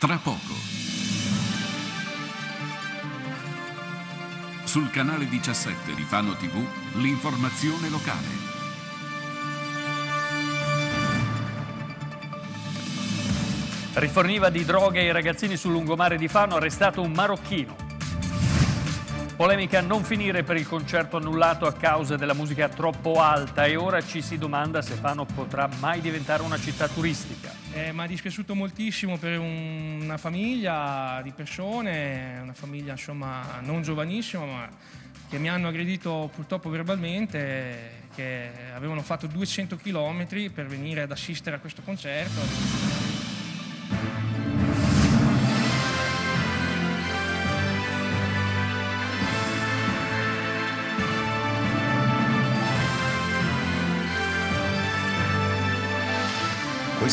Tra poco. Sul canale 17 di Fano TV, l'informazione locale. Riforniva di droghe i ragazzini sul lungomare di Fano, arrestato un marocchino. Polemica a non finire per il concerto annullato a causa della musica troppo alta e ora ci si domanda se Fano potrà mai diventare una città turistica. Eh, mi è dispiaciuto moltissimo per un, una famiglia di persone, una famiglia insomma non giovanissima, ma che mi hanno aggredito purtroppo verbalmente, che avevano fatto 200 km per venire ad assistere a questo concerto.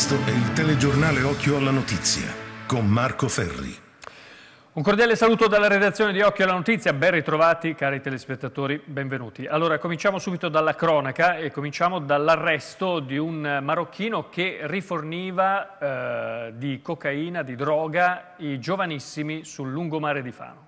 Questo è il telegiornale Occhio alla Notizia con Marco Ferri. Un cordiale saluto dalla redazione di Occhio alla Notizia, ben ritrovati cari telespettatori, benvenuti. Allora cominciamo subito dalla cronaca e cominciamo dall'arresto di un marocchino che riforniva eh, di cocaina, di droga, i giovanissimi sul lungomare di Fano.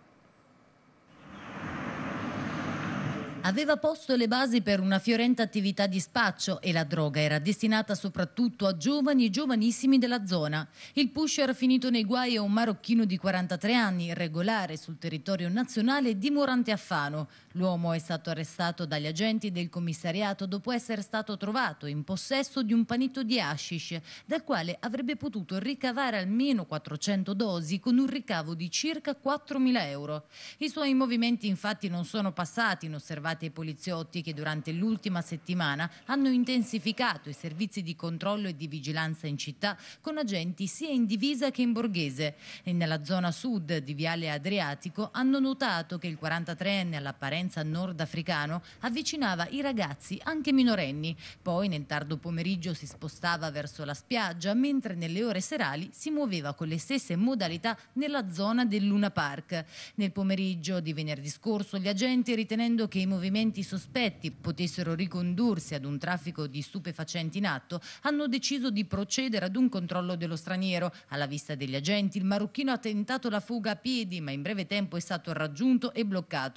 aveva posto le basi per una fiorente attività di spaccio e la droga era destinata soprattutto a giovani e giovanissimi della zona. Il pusher finito nei guai a un marocchino di 43 anni, regolare sul territorio nazionale dimorante a Fano. L'uomo è stato arrestato dagli agenti del commissariato dopo essere stato trovato in possesso di un panito di hashish, dal quale avrebbe potuto ricavare almeno 400 dosi con un ricavo di circa 4.000 euro. I suoi movimenti infatti non sono passati inosservati ai poliziotti che durante l'ultima settimana hanno intensificato i servizi di controllo e di vigilanza in città con agenti sia in divisa che in borghese e nella zona sud di Viale Adriatico hanno notato che il 43enne all'apparenza Provenza nordafricano avvicinava i ragazzi, anche minorenni. Poi nel tardo pomeriggio si spostava verso la spiaggia, mentre nelle ore serali si muoveva con le stesse modalità nella zona del Luna Park. Nel pomeriggio di venerdì scorso gli agenti, ritenendo che i movimenti sospetti potessero ricondursi ad un traffico di stupefacenti in atto, hanno deciso di procedere ad un controllo dello straniero. Alla vista degli agenti, il marocchino ha tentato la fuga a piedi, ma in breve tempo è stato raggiunto e bloccato.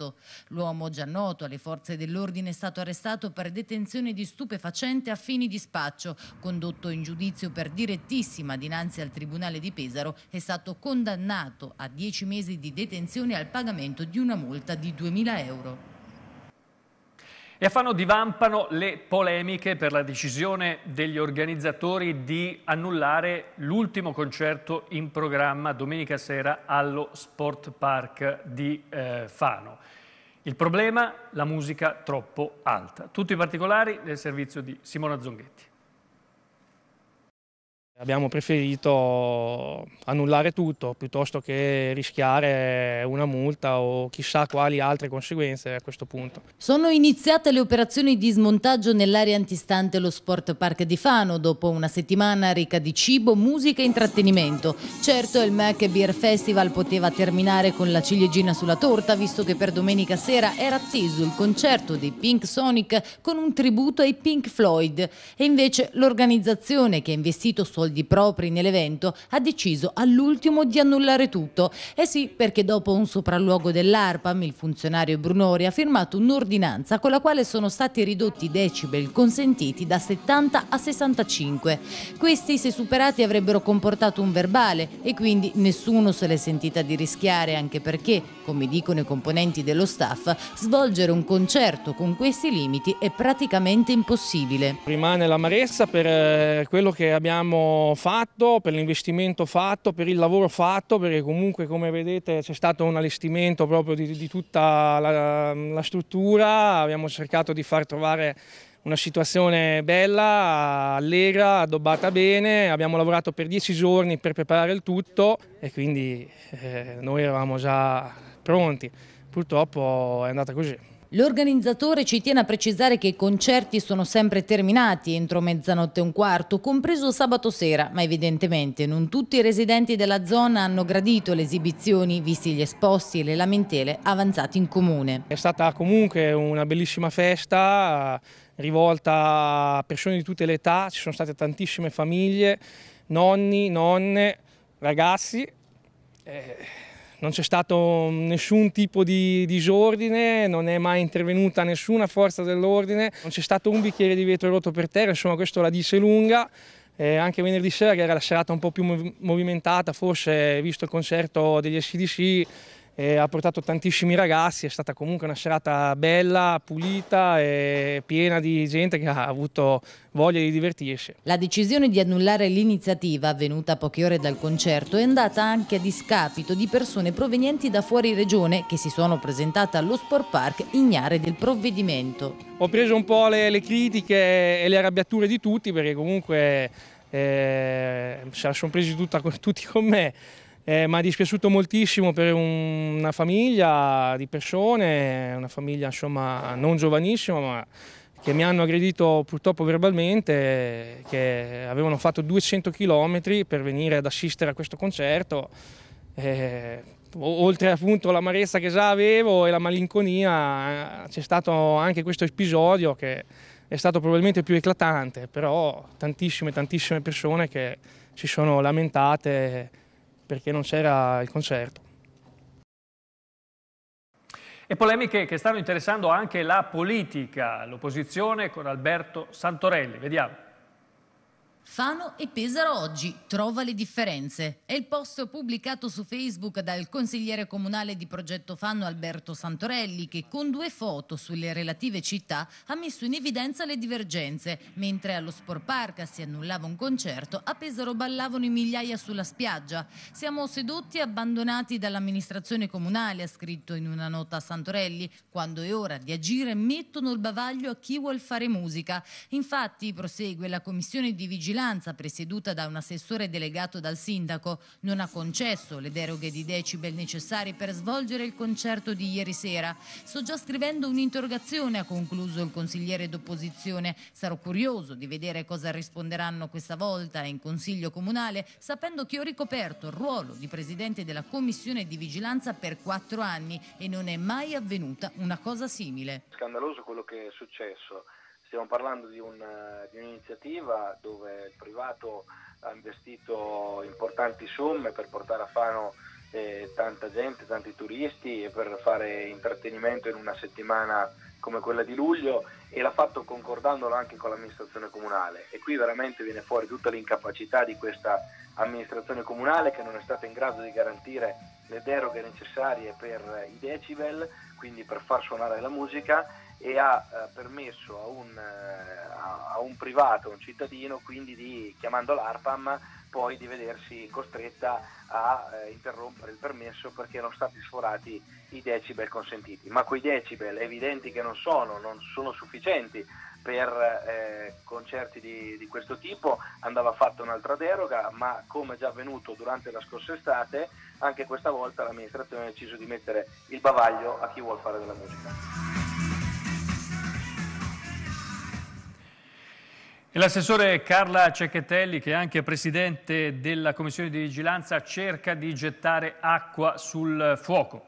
L'uomo uomo già noto alle forze dell'ordine è stato arrestato per detenzione di stupefacente a fini di spaccio, condotto in giudizio per direttissima dinanzi al Tribunale di Pesaro, è stato condannato a dieci mesi di detenzione al pagamento di una multa di 2.000 euro. E a Fano divampano le polemiche per la decisione degli organizzatori di annullare l'ultimo concerto in programma domenica sera allo Sport Park di eh, Fano. Il problema, la musica troppo alta. Tutti i particolari nel servizio di Simona Zonghetti. Abbiamo preferito annullare tutto piuttosto che rischiare una multa o chissà quali altre conseguenze a questo punto. Sono iniziate le operazioni di smontaggio nell'area antistante lo Sport Park di Fano dopo una settimana ricca di cibo, musica e intrattenimento. Certo il Mac Beer Festival poteva terminare con la ciliegina sulla torta visto che per domenica sera era atteso il concerto dei Pink Sonic con un tributo ai Pink Floyd e invece l'organizzazione che ha investito solo soldi propri nell'evento, ha deciso all'ultimo di annullare tutto. Eh sì, perché dopo un sopralluogo dell'ARPAM, il funzionario Brunori ha firmato un'ordinanza con la quale sono stati ridotti i decibel consentiti da 70 a 65. Questi, se superati, avrebbero comportato un verbale e quindi nessuno se l'è sentita di rischiare, anche perché, come dicono i componenti dello staff, svolgere un concerto con questi limiti è praticamente impossibile. Rimane la maressa per eh, quello che abbiamo fatto, per l'investimento fatto, per il lavoro fatto, perché comunque come vedete c'è stato un allestimento proprio di, di tutta la, la struttura, abbiamo cercato di far trovare una situazione bella, allegra, addobbata bene, abbiamo lavorato per dieci giorni per preparare il tutto e quindi eh, noi eravamo già pronti. Purtroppo è andata così. L'organizzatore ci tiene a precisare che i concerti sono sempre terminati entro mezzanotte e un quarto, compreso sabato sera, ma evidentemente non tutti i residenti della zona hanno gradito le esibizioni, visti gli esposti e le lamentele avanzate in comune. È stata comunque una bellissima festa rivolta a persone di tutte le età, ci sono state tantissime famiglie, nonni, nonne, ragazzi. Eh non c'è stato nessun tipo di disordine, non è mai intervenuta nessuna forza dell'ordine, non c'è stato un bicchiere di vetro rotto per terra, insomma questo la dice lunga. Eh, anche venerdì sera, che era la serata un po' più movimentata, forse visto il concerto degli SDC, eh, ha portato tantissimi ragazzi, è stata comunque una serata bella, pulita e piena di gente che ha avuto voglia di divertirsi. La decisione di annullare l'iniziativa avvenuta poche ore dal concerto è andata anche a discapito di persone provenienti da fuori regione che si sono presentate allo Sport Park ignare del provvedimento. Ho preso un po' le, le critiche e le arrabbiature di tutti perché comunque eh, se la sono presi tutta, tutti con me eh, mi è dispiaciuto moltissimo per un, una famiglia di persone, una famiglia insomma non giovanissima, ma che mi hanno aggredito purtroppo verbalmente, che avevano fatto 200 km per venire ad assistere a questo concerto. Eh, oltre appunto l'amarezza che già avevo e la malinconia, c'è stato anche questo episodio che è stato probabilmente più eclatante, però tantissime, tantissime persone che si sono lamentate perché non c'era il concerto. E polemiche che stanno interessando anche la politica, l'opposizione con Alberto Santorelli. Vediamo. Fano e Pesaro oggi trova le differenze. È il post pubblicato su Facebook dal consigliere comunale di Progetto Fano Alberto Santorelli che con due foto sulle relative città ha messo in evidenza le divergenze. Mentre allo Sport Park si annullava un concerto, a Pesaro ballavano in migliaia sulla spiaggia. Siamo sedotti e abbandonati dall'amministrazione comunale, ha scritto in una nota Santorelli. Quando è ora di agire mettono il bavaglio a chi vuol fare musica. Infatti, prosegue la commissione di vigilanza vigilanza, presieduta da un assessore delegato dal sindaco, non ha concesso le deroghe di decibel necessarie per svolgere il concerto di ieri sera. Sto già scrivendo un'interrogazione, ha concluso il consigliere d'opposizione. Sarò curioso di vedere cosa risponderanno questa volta in Consiglio Comunale, sapendo che ho ricoperto il ruolo di presidente della Commissione di Vigilanza per quattro anni e non è mai avvenuta una cosa simile. Scandaloso quello che è successo. Stiamo parlando di, un, eh, di un'iniziativa dove il privato ha investito importanti somme per portare a Fano eh, tanta gente, tanti turisti e per fare intrattenimento in una settimana come quella di luglio e l'ha fatto concordandolo anche con l'amministrazione comunale e qui veramente viene fuori tutta l'incapacità di questa amministrazione comunale che non è stata in grado di garantire le deroghe necessarie per eh, i decibel, quindi per far suonare la musica e ha eh, permesso a un, eh, a un privato, a un cittadino, quindi di, chiamando l'ARPAM, poi di vedersi costretta a eh, interrompere il permesso perché erano stati sforati i decibel consentiti. Ma quei decibel evidenti che non sono, non sono sufficienti per eh, concerti di, di, questo tipo, andava fatta un'altra deroga, ma come già avvenuto durante la scorsa estate, anche questa volta l'amministrazione ha deciso di mettere il bavaglio a chi vuole fare della musica. l'assessore Carla Cecchettelli, che è anche presidente della commissione di vigilanza, cerca di gettare acqua sul fuoco.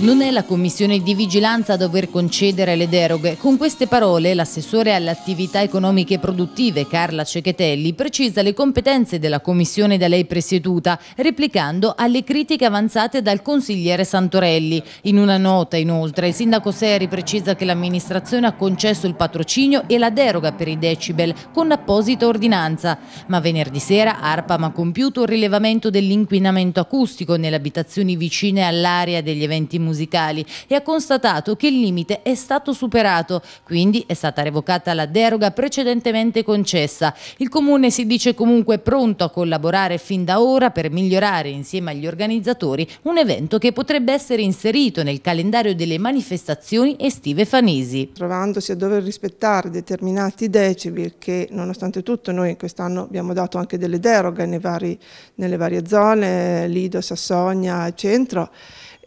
Non è la Commissione di vigilanza a dover concedere le deroghe. Con queste parole l'assessore alle attività economiche e produttive Carla Cecchetelli precisa le competenze della Commissione da lei presieduta, replicando alle critiche avanzate dal consigliere Santorelli. In una nota inoltre il sindaco Seri precisa che l'amministrazione ha concesso il patrocinio e la deroga per i decibel con apposita ordinanza. Ma venerdì sera ARPAM ha compiuto il rilevamento dell'inquinamento acustico nelle abitazioni vicine all'area degli eventi municipali musicali e ha constatato che il limite è stato superato, quindi è stata revocata la deroga precedentemente concessa. Il Comune si dice comunque pronto a collaborare fin da ora per migliorare insieme agli organizzatori un evento che potrebbe essere inserito nel calendario delle manifestazioni estive fanesi. Trovandosi a dover rispettare determinati decibel che nonostante tutto noi quest'anno abbiamo dato anche delle deroghe vari, nelle varie zone, Lido, Sassonia, Centro,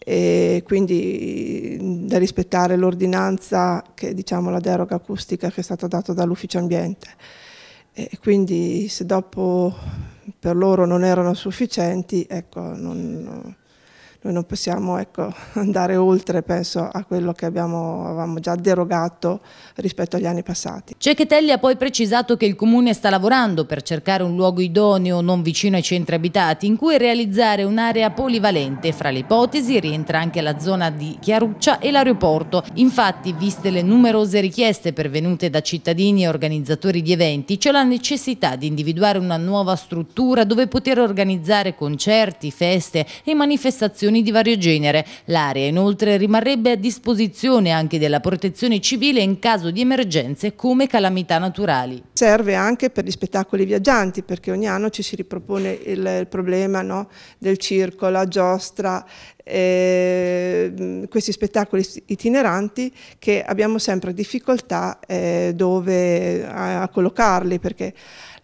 e quindi da rispettare l'ordinanza che diciamo la deroga acustica che è stata data dall'ufficio ambiente e quindi se dopo per loro non erano sufficienti ecco non, noi non possiamo ecco, andare oltre, penso, a quello che abbiamo, avevamo già derogato rispetto agli anni passati. Cecchettelli ha poi precisato che il Comune sta lavorando per cercare un luogo idoneo non vicino ai centri abitati in cui realizzare un'area polivalente. Fra le ipotesi rientra anche la zona di Chiaruccia e l'aeroporto. Infatti, viste le numerose richieste pervenute da cittadini e organizzatori di eventi, c'è la necessità di individuare una nuova struttura dove poter organizzare concerti, feste e manifestazioni associazioni di vario genere. L'area inoltre rimarrebbe a disposizione anche della protezione civile in caso di emergenze come calamità naturali. Serve anche per gli spettacoli viaggianti perché ogni anno ci si ripropone il, problema no, del circo, la giostra, eh, questi spettacoli itineranti che abbiamo sempre difficoltà eh, dove a, eh, a collocarli perché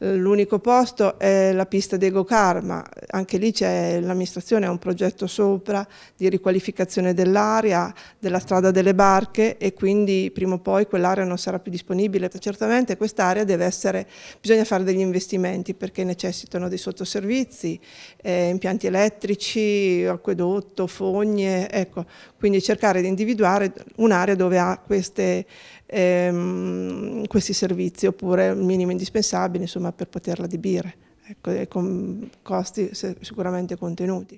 eh, l'unico posto è la pista dei Gocar, ma anche lì c'è l'amministrazione, ha un progetto sopra di riqualificazione dell'area, della strada delle barche e quindi prima o poi quell'area non sarà più disponibile. Certamente quest'area deve essere, bisogna fare degli investimenti perché necessitano dei sottoservizi, eh, impianti elettrici, acquedotto, fogne, ecco, quindi cercare di individuare un'area dove ha queste ehm, questi servizi, oppure minimo indispensabili insomma, per poterla adibire, ecco, con costi sicuramente contenuti.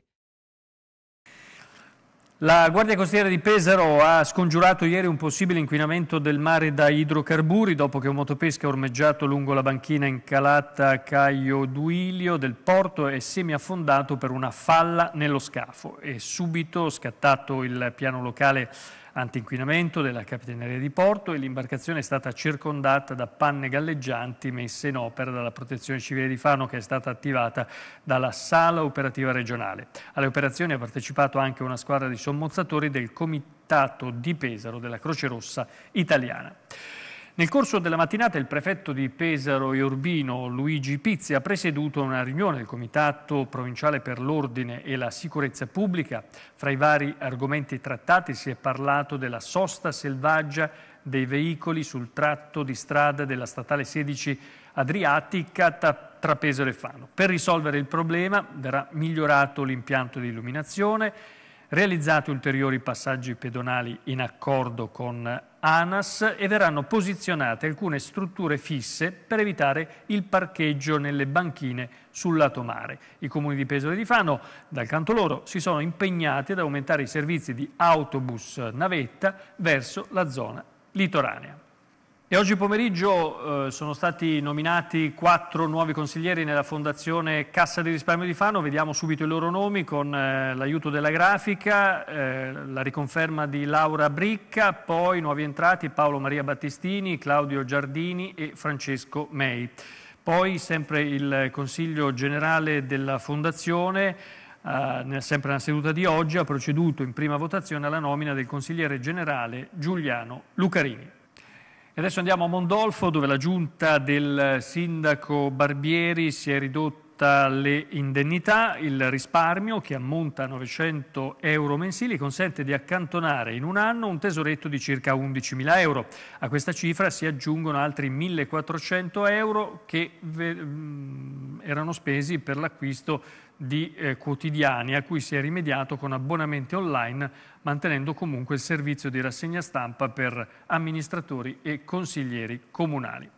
La Guardia Costiera di Pesaro ha scongiurato ieri un possibile inquinamento del mare da idrocarburi dopo che un motopesca ormeggiato lungo la banchina incalata Caio Duilio del porto è semiaffondato per una falla nello scafo. È subito scattato il piano locale antinquinamento della Capitaneria di Porto e l'imbarcazione è stata circondata da panne galleggianti messe in opera dalla Protezione Civile di Fano che è stata attivata dalla Sala Operativa Regionale. Alle operazioni ha partecipato anche una squadra di sommozzatori del Comitato di Pesaro della Croce Rossa Italiana. Nel corso della mattinata il prefetto di Pesaro e Urbino, Luigi Pizzi, ha presieduto una riunione del Comitato Provinciale per l'Ordine e la Sicurezza Pubblica. Fra i vari argomenti trattati si è parlato della sosta selvaggia dei veicoli sul tratto di strada della statale 16 Adriatica tra Pesaro e Fano. Per risolvere il problema verrà migliorato l'impianto di illuminazione, realizzati ulteriori passaggi pedonali in accordo con ANAS e verranno posizionate alcune strutture fisse per evitare il parcheggio nelle banchine sul lato mare. I comuni di Pesaro e di Fano, dal canto loro, si sono impegnati ad aumentare i servizi di autobus navetta verso la zona litoranea. E oggi pomeriggio eh, sono stati nominati quattro nuovi consiglieri nella Fondazione Cassa di Risparmio di Fano, vediamo subito i loro nomi con eh, l'aiuto della grafica, eh, la riconferma di Laura Bricca, poi nuovi entrati Paolo Maria Battistini, Claudio Giardini e Francesco Mei. Poi sempre il Consiglio Generale della Fondazione Uh, sempre nella seduta di oggi, ha proceduto in prima votazione alla nomina del consigliere generale Giuliano Lucarini. E adesso andiamo a Mondolfo dove la giunta del sindaco Barbieri si è ridotta aumenta le indennità, il risparmio che ammonta a 900 euro mensili consente di accantonare in un anno un tesoretto di circa 11.000 euro. A questa cifra si aggiungono altri 1.400 euro che mm, erano spesi per l'acquisto di eh, quotidiani a cui si è rimediato con abbonamenti online mantenendo comunque il servizio di rassegna stampa per amministratori e consiglieri comunali.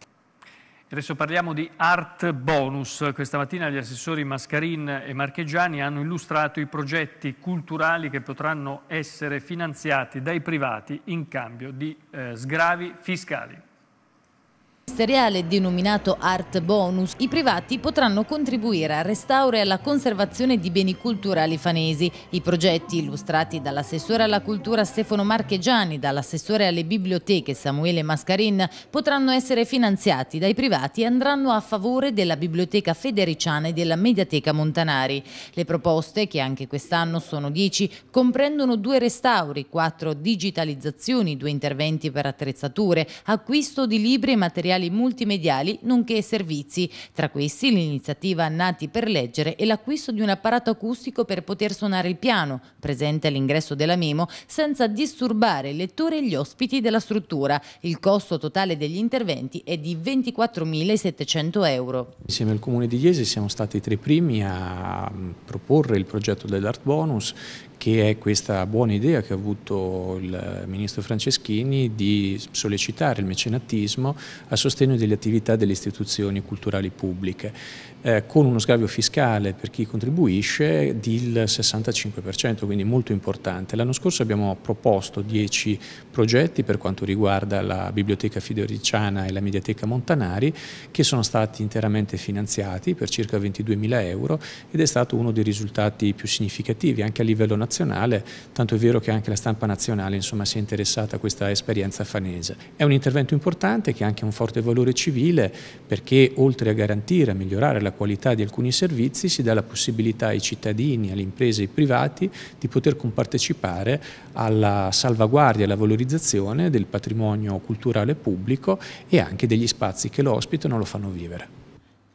Adesso parliamo di Art Bonus. Questa mattina gli assessori Mascarin e Marchegiani hanno illustrato i progetti culturali che potranno essere finanziati dai privati in cambio di eh, sgravi fiscali ministeriale denominato Art Bonus, i privati potranno contribuire al restauro e alla conservazione di beni culturali fanesi. I progetti illustrati dall'assessore alla cultura Stefano Marchegiani, dall'assessore alle biblioteche Samuele Mascarin, potranno essere finanziati dai privati e andranno a favore della Biblioteca Federiciana e della Mediateca Montanari. Le proposte, che anche quest'anno sono 10, comprendono due restauri, quattro digitalizzazioni, due interventi per attrezzature, acquisto di libri e materiali materiali multimediali, nonché servizi, tra questi l'iniziativa Nati per leggere e l'acquisto di un apparato acustico per poter suonare il piano, presente all'ingresso della Memo, senza disturbare il lettore e gli ospiti della struttura. Il costo totale degli interventi è di 24.700 euro. Insieme al Comune di Iesi siamo stati tra i primi a mm, proporre il progetto dell'Art Bonus che è questa buona idea che ha avuto il Ministro Franceschini di sollecitare il mecenatismo a sostegno delle attività delle istituzioni culturali pubbliche, eh, con uno sgravio fiscale per chi contribuisce del 65%, quindi molto importante. L'anno scorso abbiamo proposto 10 progetti per quanto riguarda la Biblioteca Fioriciana e la Mediateca Montanari, che sono stati interamente finanziati per circa 22 mila euro ed è stato uno dei risultati più significativi anche a livello nazionale, tanto è vero che anche la stampa nazionale insomma, si è interessata a questa esperienza fanese. È un intervento importante che ha anche un forte forte valore civile perché oltre a garantire, e migliorare la qualità di alcuni servizi, si dà la possibilità ai cittadini, alle imprese e ai privati di poter compartecipare alla salvaguardia e alla valorizzazione del patrimonio culturale pubblico e anche degli spazi che lo ospitano e lo fanno vivere.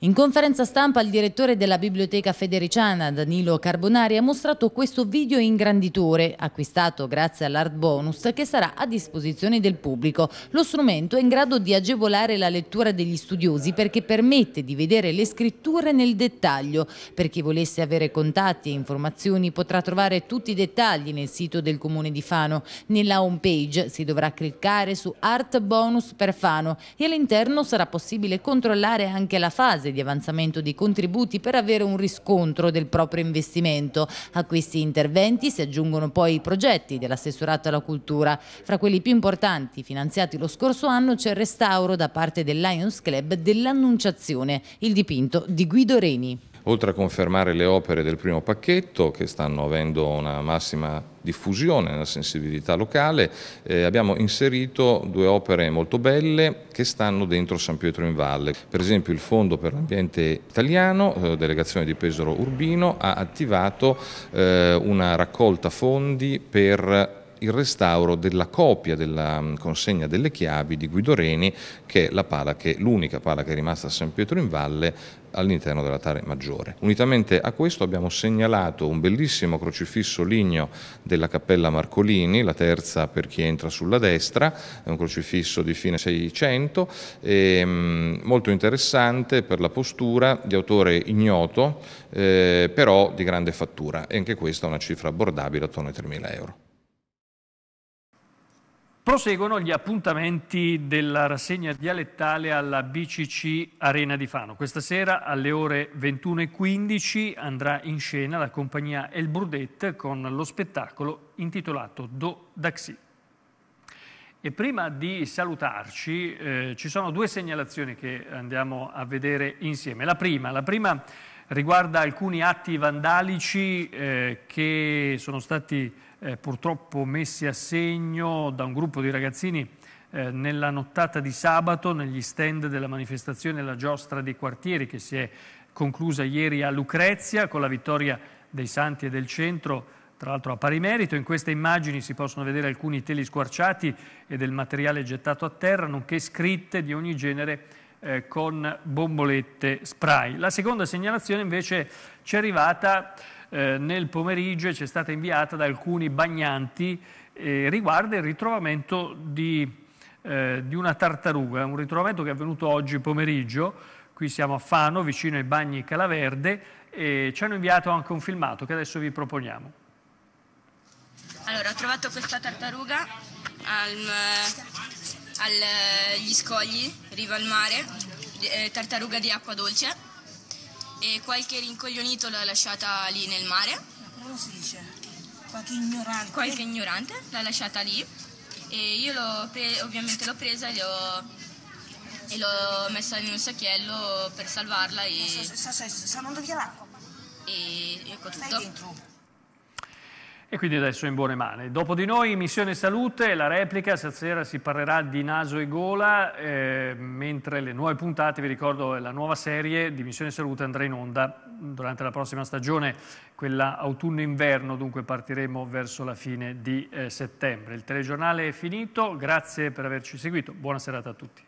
In conferenza stampa il direttore della Biblioteca Federiciana, Danilo Carbonari, ha mostrato questo video ingranditore, acquistato grazie all'Art Bonus, che sarà a disposizione del pubblico. Lo strumento è in grado di agevolare la lettura degli studiosi perché permette di vedere le scritture nel dettaglio. Per chi volesse avere contatti e informazioni potrà trovare tutti i dettagli nel sito del Comune di Fano. Nella home page si dovrà cliccare su Art Bonus per Fano e all'interno sarà possibile controllare anche la fase fase di avanzamento dei contributi per avere un riscontro del proprio investimento. A questi interventi si aggiungono poi i progetti dell'assessorato alla cultura. Fra quelli più importanti finanziati lo scorso anno c'è il restauro da parte del Lions Club dell'Annunciazione, il dipinto di Guido Reni oltre a confermare le opere del primo pacchetto che stanno avendo una massima diffusione nella sensibilità locale, eh, abbiamo inserito due opere molto belle che stanno dentro San Pietro in Valle. Per esempio il Fondo per l'Ambiente Italiano, eh, delegazione di Pesaro Urbino, ha attivato eh, una raccolta fondi per il restauro della copia della mm, consegna delle chiavi di Guido Reni, che è la pala che, l'unica pala che è rimasta a San Pietro in Valle all'interno dell'altare maggiore. Unitamente a questo abbiamo segnalato un bellissimo crocifisso ligneo della Cappella Marcolini, la terza per chi entra sulla destra, è un crocifisso di fine 600, e, mm, molto interessante per la postura, di autore ignoto, eh, però di grande fattura e anche questa è una cifra abbordabile attorno ai 3.000 euro. Proseguono gli appuntamenti della rassegna dialettale alla BCC Arena di Fano. Questa sera alle ore 21.15 andrà in scena la compagnia El Brudet con lo spettacolo intitolato Do Daxi. E prima di salutarci eh, ci sono due segnalazioni che andiamo a vedere insieme. La prima, la prima riguarda alcuni atti vandalici eh, che sono stati eh, purtroppo messi a segno da un gruppo di ragazzini eh, nella nottata di sabato negli stand della manifestazione La Giostra dei Quartieri che si è conclusa ieri a Lucrezia con la vittoria dei Santi e del Centro tra l'altro a pari merito. In queste immagini si possono vedere alcuni teli squarciati e del materiale gettato a terra, nonché scritte di ogni genere eh, con bombolette spray. La seconda segnalazione invece ci è arrivata eh, nel pomeriggio e ci è stata inviata da alcuni bagnanti eh, riguarda il ritrovamento di, eh, di, una tartaruga, un ritrovamento che è avvenuto oggi pomeriggio, qui siamo a Fano, vicino ai bagni Calaverde, e ci hanno inviato anche un filmato che adesso vi proponiamo. Allora, ho trovato questa tartaruga agli eh, eh, scogli, riva al mare, tartaruga di acqua dolce e qualche rincoglionito l'ha lasciata lì nel mare. come si dice? Qualche ignorante? Qualche ignorante l'ha lasciata lì e io l'ho pre- ovviamente l'ho presa e, ho, e l'ho messa in un sacchiello per salvarla e... Sta, sta andando via l'acqua. E ecco tutto. Stai dentro. E quindi adesso è in buone mani. Dopo di noi, Missione Salute, la replica, stasera si parlerà di naso e gola, eh, mentre le nuove puntate, vi ricordo, la nuova serie di Missione Salute andrà in onda durante la prossima stagione, quella autunno-inverno, dunque partiremo verso la fine di eh, settembre. Il telegiornale è finito, grazie per averci seguito, buona serata a tutti.